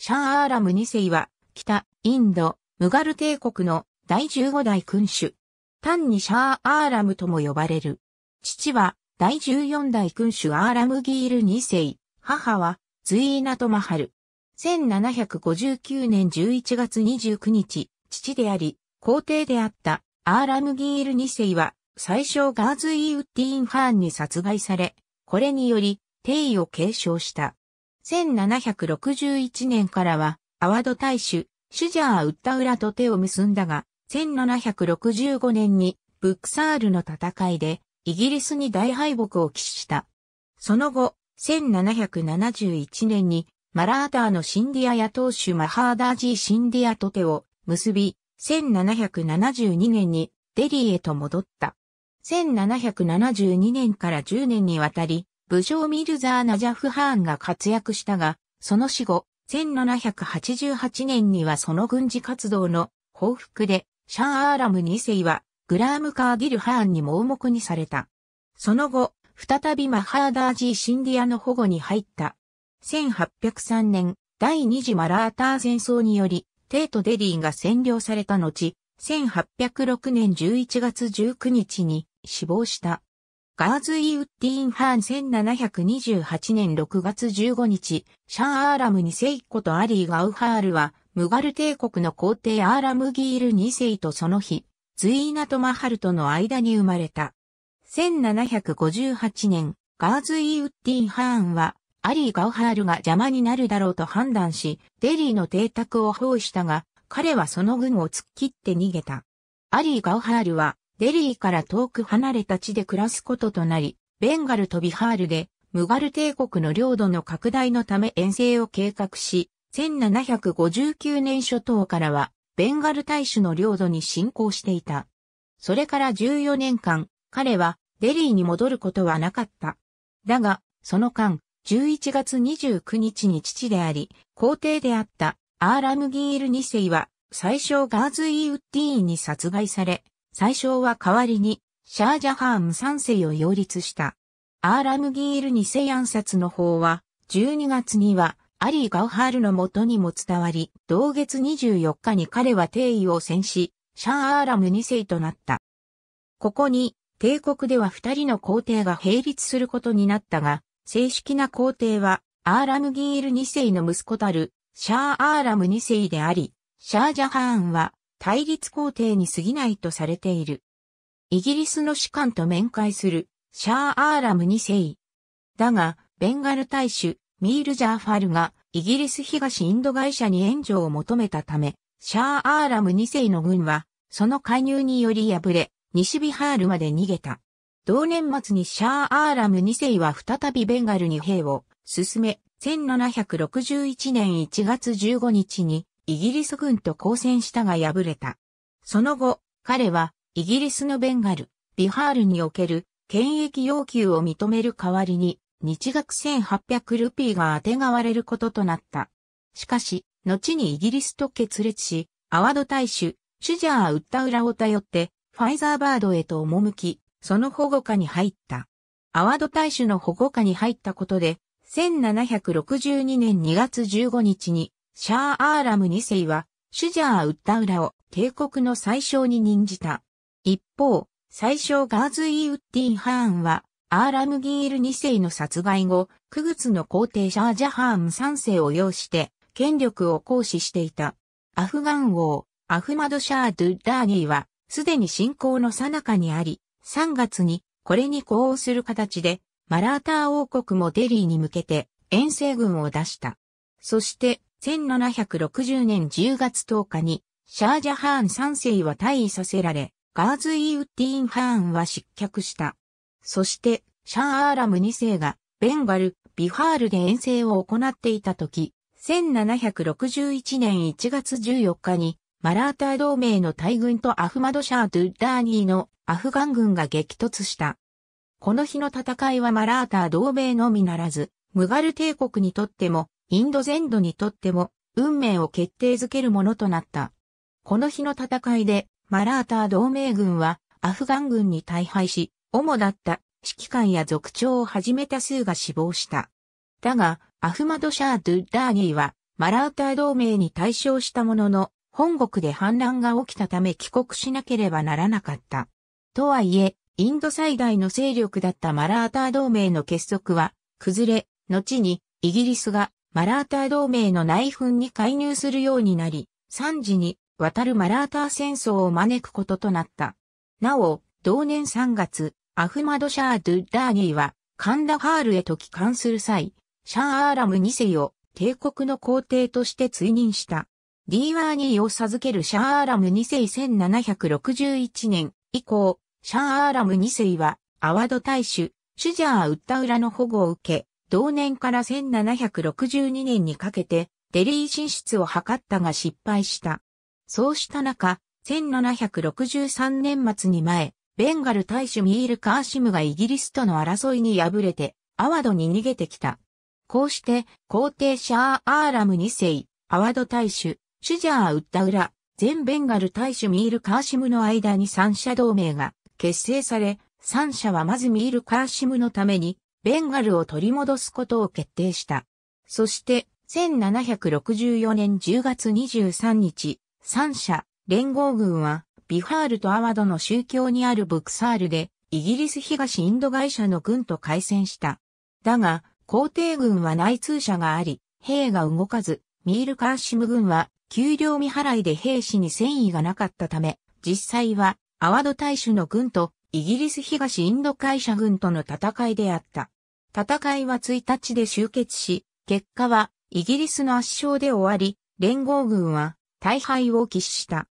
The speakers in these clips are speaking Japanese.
シャー・アーラム2世は、北、インド、ムガル帝国の第15代君主。単にシャー・アーラムとも呼ばれる。父は、第14代君主アーラムギール2世、母は、ズイーナトマハル。1759年11月29日、父であり、皇帝であったアーラムギール2世は、最初ガーズイー・ウッディーン・ハーンに殺害され、これにより、帝位を継承した。1761年からは、アワド大主、シュジャー・ウッタウラと手を結んだが、1765年に、ブックサールの戦いで、イギリスに大敗北を喫した。その後、1771年に、マラーターのシンディアや当主マハーダージー・シンディアと手を結び、1772年にデリーへと戻った。1772年から10年にわたり、武将ミルザー・ナジャフハーンが活躍したが、その死後、1788年にはその軍事活動の報復で、シャン・アーラム2世は、グラーム・カーギル・ハーンに盲目にされた。その後、再びマハーダージー・シンディアの保護に入った。1803年、第二次マラーター戦争により、テート・デリーが占領された後、1806年11月19日に死亡した。ガーズ・イ・ウッディン・ハーン1728年6月15日、シャン・アーラム2世ことアリー・ガウハールは、ムガル帝国の皇帝アーラムギール2世とその日、ズイーナとマハルとの間に生まれた。1758年、ガーズ・イ・ウッディン・ハーンは、アリー・ガウハールが邪魔になるだろうと判断し、デリーの邸宅を包囲したが、彼はその軍を突っ切って逃げた。アリー・ガウハールは、デリーから遠く離れた地で暮らすこととなり、ベンガルとビハールで、ムガル帝国の領土の拡大のため遠征を計画し、1759年初頭からは、ベンガル大使の領土に侵攻していた。それから14年間、彼はデリーに戻ることはなかった。だが、その間、11月29日に父であり、皇帝であったアーラムギール2世は、最初ガーズイーウッディーンに殺害され、最初は代わりに、シャージャハーン3世を擁立した。アーラムギール二世暗殺の法は、12月には、アリー・ガウハールの元にも伝わり、同月24日に彼は帝位を戦し、シャーアーラム2世となった。ここに、帝国では二人の皇帝が並立することになったが、正式な皇帝は、アーラムギール2世の息子たる、シャー・アーラム2世であり、シャージャハーンは、対立皇帝に過ぎないとされている。イギリスの士官と面会するシャー・アーラム2世。だが、ベンガル大使、ミール・ジャーファルがイギリス東インド会社に援助を求めたため、シャー・アーラム2世の軍は、その介入により敗れ、西ビハールまで逃げた。同年末にシャー・アーラム2世は再びベンガルに兵を進め、1761年1月15日にイギリス軍と交戦したが敗れた。その後、彼は、イギリスのベンガル、ビハールにおける、権益要求を認める代わりに、日額1800ルピーが当てがわれることとなった。しかし、後にイギリスと決裂し、アワード大使。シュジャー・ウッタウラを頼って、ファイザーバードへと赴き、その保護下に入った。アワード大使の保護下に入ったことで、1762年2月15日にシャーアーラム2世は、シュジャー・ウッダウラを帝国の最小に任じた。一方、最小ガーズ・イ・ー・ウッディン・ハーンは、アーラムギール2世の殺害後、クグツの皇帝シャージャハーン3世を擁して、権力を行使していた。アフガン王、アフマド・シャー・ドゥ・ダーニーは、すでに侵攻の最中にあり、3月にこれに呼応する形で、マラーター王国もデリーに向けて遠征軍を出した。そして、1760年10月10日に、シャージャハーン3世は退位させられ、ガーズ・イウッディン・ハーンは失脚した。そして、シャー・アーラム2世が、ベンガル、ビハールで遠征を行っていた時、1761年1月14日に、マラーター同盟の大軍とアフマドシャー・ドゥッダーニーのアフガン軍が激突した。この日の戦いはマラーター同盟のみならず、ムガル帝国にとってもインド全土にとっても運命を決定づけるものとなった。この日の戦いでマラーター同盟軍はアフガン軍に大敗し、主だった指揮官や族長をはじめ多数が死亡した。だが、アフマド・シャー・ドゥ・ダーニーはマラーター同盟に対象したものの、本国で反乱が起きたため帰国しなければならなかった。とはいえ、インド最大の勢力だったマラーター同盟の結束は、崩れ、後にイギリスがマラーター同盟の内紛に介入するようになり、三時に渡るマラーター戦争を招くこととなった。なお、同年3月、アフマド・シャー・ドゥ・ダーニーは、カンダハールへと帰還する際、シャン・アーラム2世を帝国の皇帝として追認した。ディーワーニーを授けるシャン・アーラム2世1761年以降、シャン・アーラム2世は、アワド大使、シュジャー・ウッタウラの保護を受け、同年から1762年にかけてデリー進出を図ったが失敗した。そうした中、1763年末に前、ベンガル大使ミール・カーシムがイギリスとの争いに敗れて、アワドに逃げてきた。こうして、皇帝シャー・アーラム2世、アワド大使、シュジャー・ウッタウラ、全ベンガル大使ミール・カーシムの間に三者同盟が結成され、三者はまずミール・カーシムのためにベンガルを取り戻すことを決定した。そして、1764年10月23日、三者連合軍は、ビハールとアワドの宗教にあるブクサールで、イギリス東インド会社の軍と開戦した。だが、皇帝軍は内通者があり、兵が動かず、ミール・カーシム軍は、給料未払いで兵士に戦意がなかったため、実際は、アワド大使の軍とイギリス東インド会社軍との戦いであった。戦いは1日で終結し、結果はイギリスの圧勝で終わり、連合軍は大敗を喫した。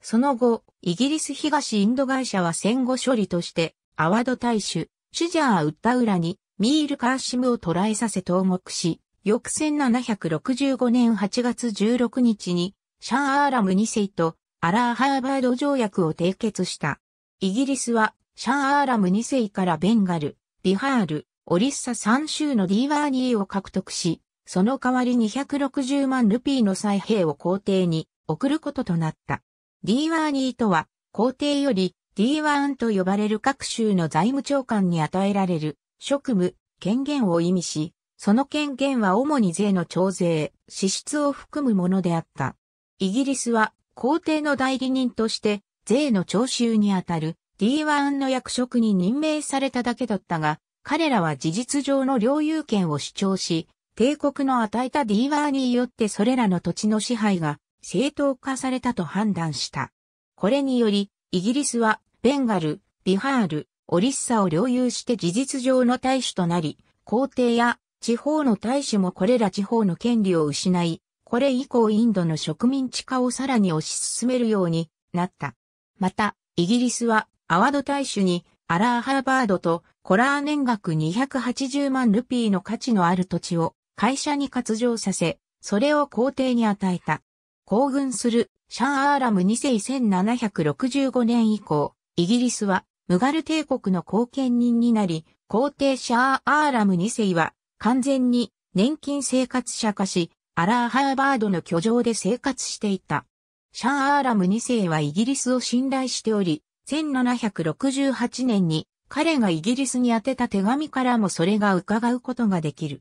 その後、イギリス東インド会社は戦後処理として、アワド大衆、シュジャー・ウッタウラに、ミール・カーシムを捕らえさせ投獄し、翌1765年8月16日に、シャン・アーラム2世とアラー・ハーバード条約を締結した。イギリスは、シャン・アーラム2世からベンガル、ビハール、オリッサ3州のディーワーニーを獲得し、その代わり260万ルピーの再兵を皇帝に送ることとなった。ディーワーニーとは、皇帝より D1 と呼ばれる各州の財務長官に与えられる職務、権限を意味し、その権限は主に税の徴税、支出を含むものであった。イギリスは皇帝の代理人として税の徴収にあたる D1 の役職に任命されただけだったが、彼らは事実上の領有権を主張し、帝国の与えた D1 によってそれらの土地の支配が正当化されたと判断した。これにより、イギリスはベンガル、ビハール、オリッサを領有して事実上の大使となり、皇帝や地方の大使もこれら地方の権利を失い、これ以降インドの植民地化をさらに推し進めるようになった。また、イギリスはアワド大使にアラーハーバードとコラー年額280万ルピーの価値のある土地を会社に割譲させ、それを皇帝に与えた。行軍するシャン・アーラム2世1765年以降、イギリスはムガル帝国の後見人になり、皇帝シャー・アーラム2世は完全に年金生活者化し、アラーハーバードの居城で生活していた。シャー・アーラム2世はイギリスを信頼しており、1768年に彼がイギリスに宛てた手紙からもそれが伺うことができる。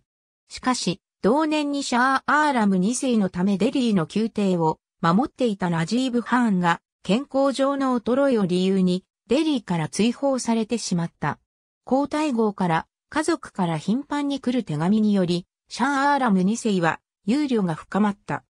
しかし、同年にシャー・アーラム2世のためデリーの宮廷を守っていたナジーブ・ハーンが健康上の衰えを理由にデリーから追放されてしまった。皇太后から家族から頻繁に来る手紙により、シャー・アーラム2世は憂慮が深まった。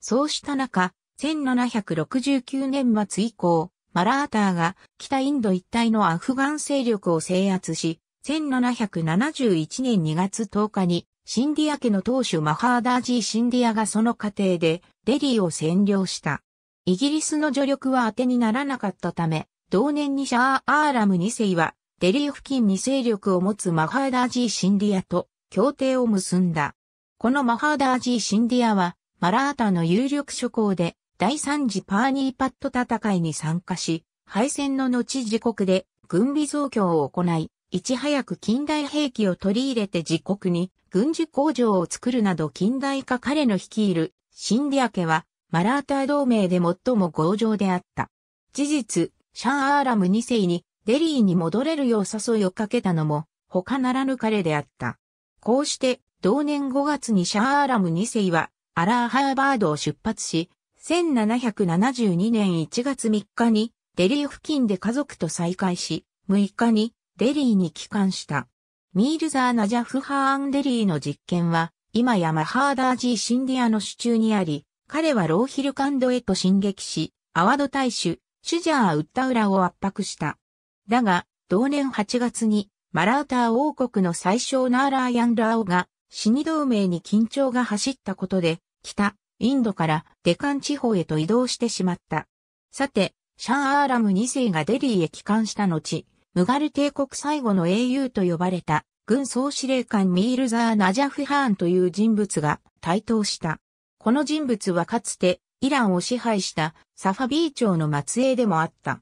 そうした中、1769年末以降、マラーターが北インド一帯のアフガン勢力を制圧し、1771年2月10日にシンディア家の当主マハーダージー・シンディアがその過程でデリーを占領した。イギリスの助力は当てにならなかったため、同年にシャー・アーラム2世はデリー付近に勢力を持つマハーダージー・シンディアと協定を結んだ。このマハーダージー・シンディアはマラータの有力諸侯で第三次パーニーパット戦いに参加し、敗戦の後自国で軍備増強を行い、いち早く近代兵器を取り入れて自国に軍需工場を作るなど近代化彼の率いるシンディア家はマラーター同盟で最も強情であった。事実、シャン・アーラム2世にデリーに戻れるよう誘いをかけたのも他ならぬ彼であった。こうして同年5月にシャー・アーラム2世はアラーハーバードを出発し、1772年1月3日にデリー付近で家族と再会し、6日にデリーに帰還した。ミールザーナジャフハーンデリーの実験は、今やマハーダージーシンディアの手中にあり、彼はローヒルカンドへと進撃し、アワド大使、シュジャー・ウッタウラを圧迫した。だが、同年8月に、マラーター王国の最小ナーラーヤンラオが、死に同盟に緊張が走ったことで、北、インドからデカン地方へと移動してしまった。さて、シャー・アーラム2世がデリーへ帰還した後、ムガル帝国最後の英雄と呼ばれた軍総司令官ミールザー・ナジャフ・ハーンという人物が台頭した。この人物はかつてイランを支配したサファビー朝の末裔でもあった。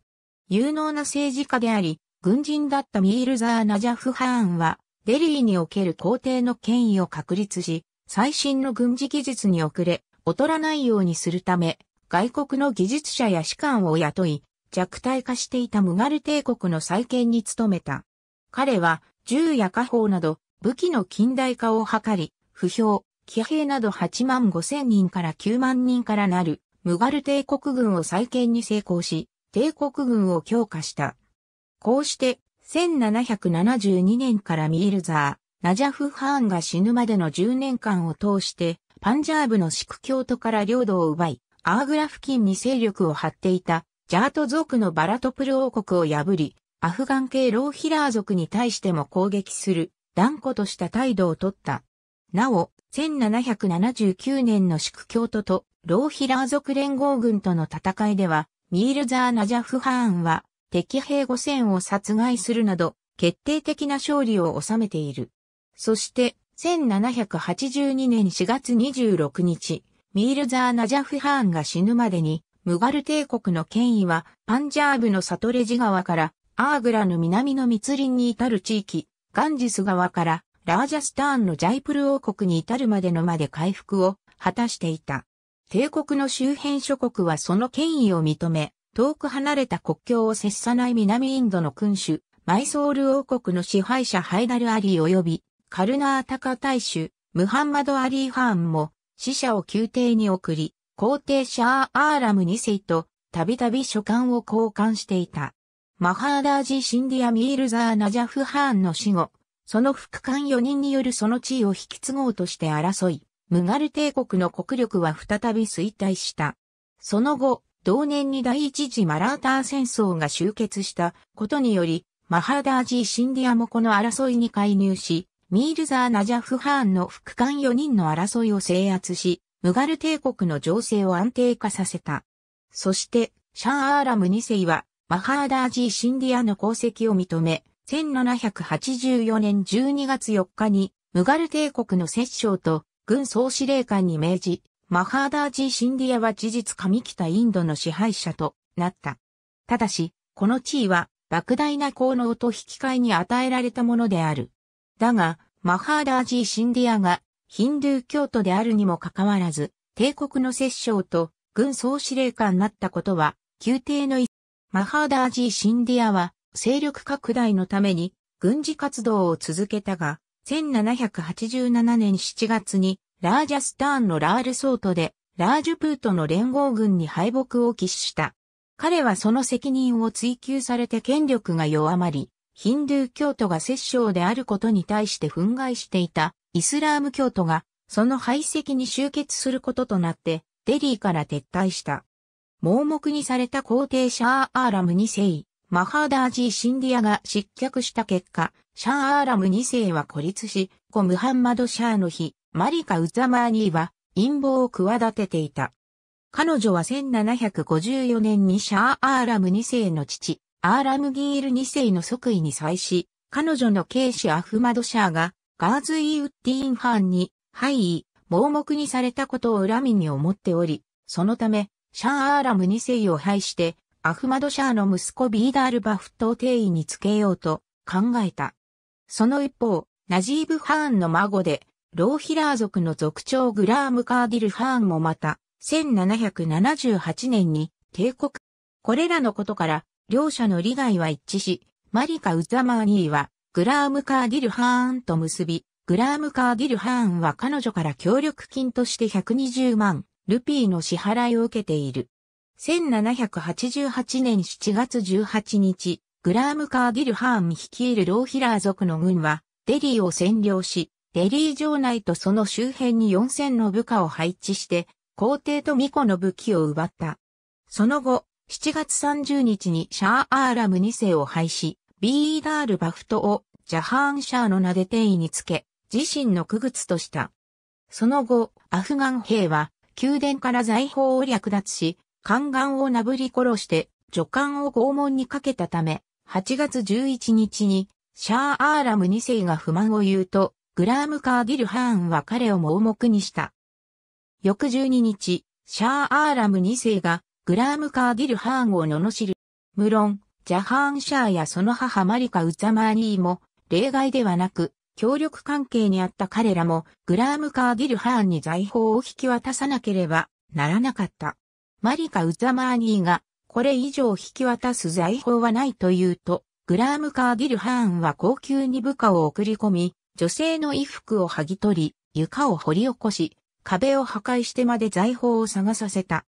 有能な政治家であり、軍人だったミールザー・ナジャフ・ハーンは、デリーにおける皇帝の権威を確立し、最新の軍事技術に遅れ、劣らないようにするため、外国の技術者や士官を雇い、弱体化していたムガル帝国の再建に努めた。彼は、銃や火砲など、武器の近代化を図り、不評、騎兵など8万5千人から9万人からなる、ムガル帝国軍を再建に成功し、帝国軍を強化した。こうして、1772年からミールザー、ナジャフ・ハーンが死ぬまでの10年間を通して、パンジャーブのシク教徒から領土を奪い、アーグラ付近に勢力を張っていた、ジャート族のバラトプル王国を破り、アフガン系ローヒラー族に対しても攻撃する、断固とした態度をとった。なお、1779年のシク教徒とローヒラー族連合軍との戦いでは、ミールザー・ナジャフハーンは敵兵5000を殺害するなど、決定的な勝利を収めている。そして、1782年4月26日、ミールザー・ナジャフハーンが死ぬまでに、ムガル帝国の権威は、パンジャーブのサトレジ川から、アーグラの南の密林に至る地域、ガンジス川から、ラージャスターンのジャイプル王国に至るまでのまで回復を果たしていた。帝国の周辺諸国はその権威を認め、遠く離れた国境を接さない南インドの君主、マイソール王国の支配者ハイダルアリー及び、カルナータカ大使ムハンマド・アリー・ハーンも、死者を宮廷に送り、皇帝シャー・アーラム2世と、たびたび書簡を交換していた。マハーダージ・シンディア・ミールザー・ナジャフ・ハーンの死後、その副官4人によるその地位を引き継ごうとして争い、ムガル帝国の国力は再び衰退した。その後、同年に第一次マラーター戦争が終結したことにより、マハーダージシンディアもこの争いに介入し、ミールザー・ナジャフ・ハーンの副官4人の争いを制圧し、ムガル帝国の情勢を安定化させた。そして、シャー・アーラム2世は、マハーダージー・シンディアの功績を認め、1784年12月4日に、ムガル帝国の摂政と軍総司令官に命じ、マハーダージー・シンディアは事実上北インドの支配者となった。ただし、この地位は莫大な効能と引き換えに与えられたものである。だが、マハーダージー・シンディアがヒンドゥー教徒であるにもかかわらず、帝国の摂政と軍総司令官になったことは、宮廷のマハーダージー・シンディアは、勢力拡大のために軍事活動を続けたが、1787年7月にラージャスターンのラールソートでラージュプートの連合軍に敗北を喫した。彼はその責任を追求されて権力が弱まり、ヒンドゥー教徒が摂政であることに対して憤慨していたイスラーム教徒がその排斥に集結することとなってデリーから撤退した。盲目にされた皇帝シャーアーラム2世、マハーダージー・シンディアが失脚した結果、シャーアーラム2世は孤立し、故ムハンマド・シャーの日、マリカ・ウザマーニーは陰謀を企てていた。彼女は1754年にシャーアーラム2世の父、アーラムギール2世の即位に際し、彼女のケイシ・アフマドシャーがガーズ・イ・ウッディン・ハーンに敗位、盲目にされたことを恨みに思っており、そのため、シャー・アーラム2世を廃して、アフマドシャーの息子ビーダール・バフットを定位につけようと考えた。その一方、ナジーブ・ハーンの孫で、ローヒラー族の族長グラーム・カーディル・ハーンもまた、1778年に帝国。これらのことから、両者の利害は一致し、マリカ・ウザマーニーは、グラーム・カーディル・ハーンと結び、グラーム・カーディル・ハーンは彼女から協力金として120万、ルピーの支払いを受けている。1788年7月18日、グラーム・カーディル・ハーン率いるローヒラー族の軍は、デリーを占領し、デリー城内とその周辺に4000の部下を配置して、皇帝と巫女の武器を奪った。その後、7月30日にシャーアーラム2世を廃止、ビーダール・バフトをジャハーン・シャーの名で定位につけ、自身の区別とした。その後、アフガン兵は宮殿から財宝を略奪し、宦官をなぶり殺して助官を拷問にかけたため、8月11日にシャーアーラム2世が不満を言うと、グラーム・カーディル・ハーンは彼を盲目にした。翌12日、シャーアーラム2世がグラーム・カーギル・ハーンを罵る。無論、ジャハーン・シャーやその母マリカ・ウザマーニーも、例外ではなく、協力関係にあった彼らも、グラーム・カーギル・ハーンに財宝を引き渡さなければならなかった。マリカ・ウザマーニーが、これ以上引き渡す財宝はないというと、グラーム・カーギル・ハーンは高級に部下を送り込み、女性の衣服を剥ぎ取り、床を掘り起こし、壁を破壊してまで財宝を探させた。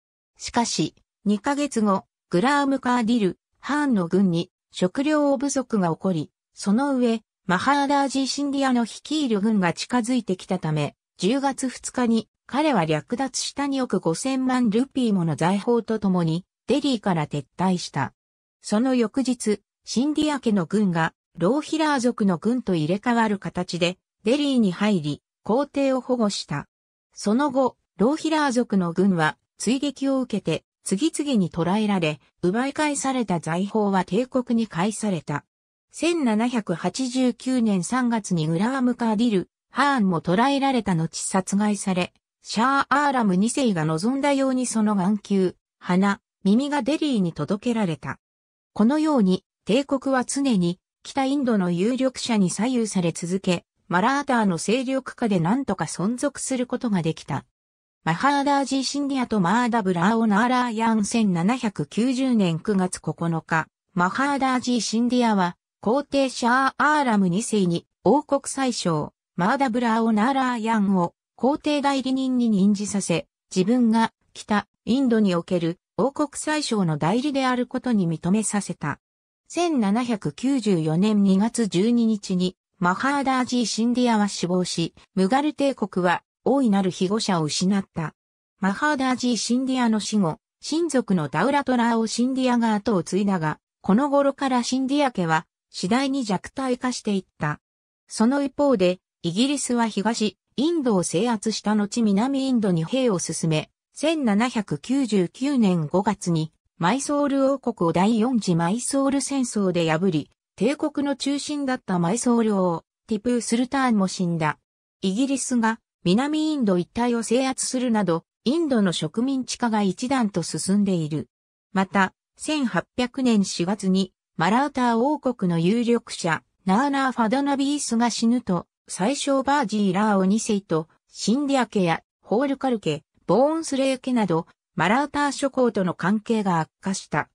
しかし、2ヶ月後、グラーム・カーディル、ハーンの軍に食料不足が起こり、その上、マハーダージ・シンディアの率いる軍が近づいてきたため、10月2日に彼は略奪した2億5000万ルピーもの財宝とともに、デリーから撤退した。その翌日、シンディア家の軍が、ローヒラー族の軍と入れ替わる形で、デリーに入り、皇帝を保護した。その後、ローヒラー族の軍は、追撃を受けて、次々に捕らえられ、奪い返された財宝は帝国に返された。1789年3月にグラーム・カーディル、ハーンも捕らえられた後殺害され、シャー・アーラム2世が望んだようにその眼球、鼻、耳がデリーに届けられた。このように、帝国は常に、北インドの有力者に左右され続け、マラーターの勢力下で何とか存続することができた。マハーダージー・シンディアとマーダ・ブラーオナーラーヤン1790年9月9日、マハーダージー・シンディアは、皇帝シャー・アーラム2世に王国最小、マーダ・ブラーオナーラーヤンを皇帝代理人に任じさせ、自分が北インドにおける王国最小の代理であることに認めさせた。1794年2月12日にマハーダージー・シンディアは死亡し、ムガル帝国は大いなる被護者を失った。マハーダージー・シンディアの死後、親族のダウラトラーをシンディアが後を継いだが、この頃からシンディア家は次第に弱体化していった。その一方で、イギリスは東、インドを制圧した後南インドに兵を進め、1799年5月にマイソール王国を第四次マイソール戦争で破り、帝国の中心だったマイソール王、ティプー・スルターンも死んだ。イギリスが南インド一帯を制圧するなど、インドの植民地化が一段と進んでいる。また、1800年4月に、マラウター王国の有力者、ナーナー・ファダナビースが死ぬと、最小バージーラーを2世と、シンディア家やホールカル家、ボーンスレー家など、マラウター諸侯との関係が悪化した。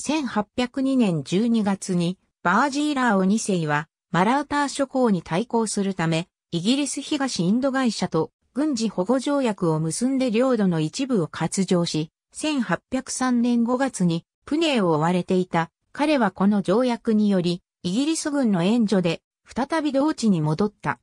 1802年12月に、バージーラーを2世は、マラウター諸侯に対抗するため、イギリス東インド会社と軍事保護条約を結んで領土の一部を割譲し、1803年5月にプネーを追われていた。彼はこの条約により、イギリス軍の援助で、再び同地に戻った。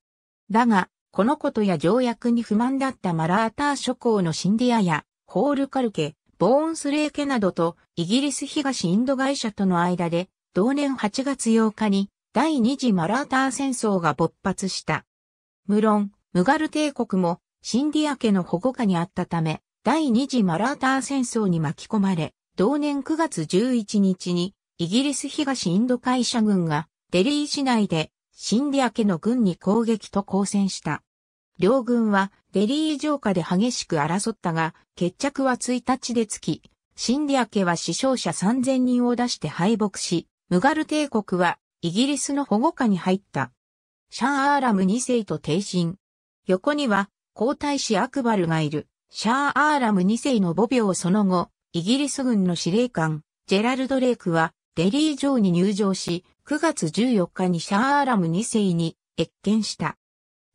だが、このことや条約に不満だったマラーター諸侯のシンディアや、ホールカルケ、ボーンスレーケなどと、イギリス東インド会社との間で、同年8月8日に、第二次マラーター戦争が勃発した。無論、ムガル帝国もシンディア家の保護下にあったため、第二次マラーター戦争に巻き込まれ、同年9月11日にイギリス東インド会社軍がデリー市内でシンディア家の軍に攻撃と交戦した。両軍はデリー城下で激しく争ったが、決着は1日でつき、シンディア家は死傷者3000人を出して敗北し、ムガル帝国はイギリスの保護下に入った。シャー・アーラム2世と定身。横には、皇太子アクバルがいる、シャー・アーラム2世の母病その後、イギリス軍の司令官、ジェラルド・レイクは、デリー城に入城し、9月14日にシャー・アーラム2世に、越見した。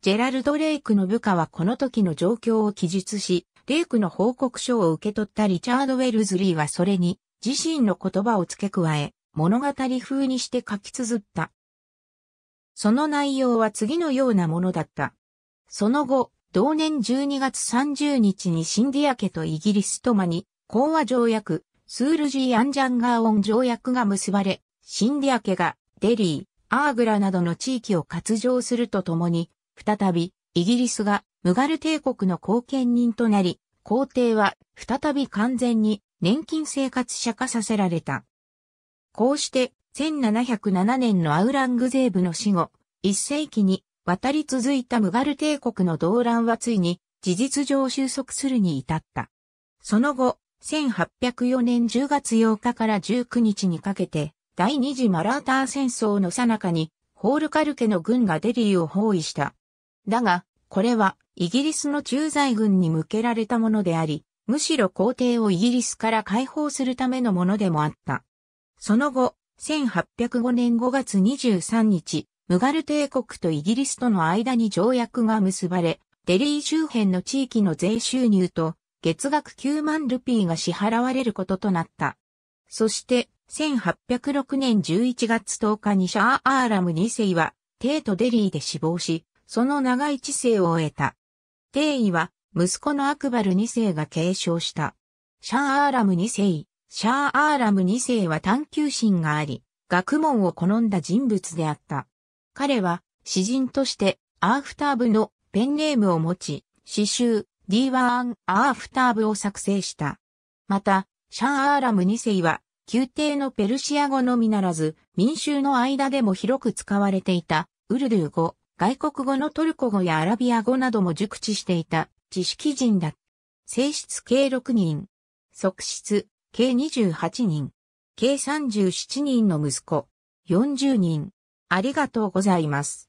ジェラルド・レイクの部下はこの時の状況を記述し、レイクの報告書を受け取ったリチャード・ウェルズリーはそれに、自身の言葉を付け加え、物語風にして書き綴った。その内容は次のようなものだった。その後、同年12月30日にシンディア家とイギリスと間に、講和条約、スールジー・アンジャンガーオン条約が結ばれ、シンディア家がデリー、アーグラなどの地域を割譲するとともに、再びイギリスがムガル帝国の後見人となり、皇帝は再び完全に年金生活者化させられた。こうして1707年のアウラングゼーブの死後、一世紀に渡り続いたムガル帝国の動乱はついに事実上収束するに至った。その後、1804年10月8日から19日にかけて、第二次マラーター戦争の最中に、ホールカルケの軍がデリーを包囲した。だが、これはイギリスの駐在軍に向けられたものであり、むしろ皇帝をイギリスから解放するためのものでもあった。その後、1805年5月23日、ムガル帝国とイギリスとの間に条約が結ばれ、デリー周辺の地域の税収入と月額9万ルピーが支払われることとなった。そして、1806年11月10日にシャーアーラム2世は、帝都デリーで死亡し、その長い知性を得た。帝位は、息子のアクバル2世が継承した。シャーアーラム2世、シャー・アーラム2世は探求心があり、学問を好んだ人物であった。彼は、詩人として、アーフターブのペンネームを持ち、詩集、D1 アーフターブを作成した。また、シャー・アーラム2世は、宮廷のペルシア語のみならず、民衆の間でも広く使われていた、ウルドゥ語、外国語のトルコ語やアラビア語なども熟知していた、知識人だ。性質計6人。側室、計28人、計37人の息子、40人。ありがとうございます。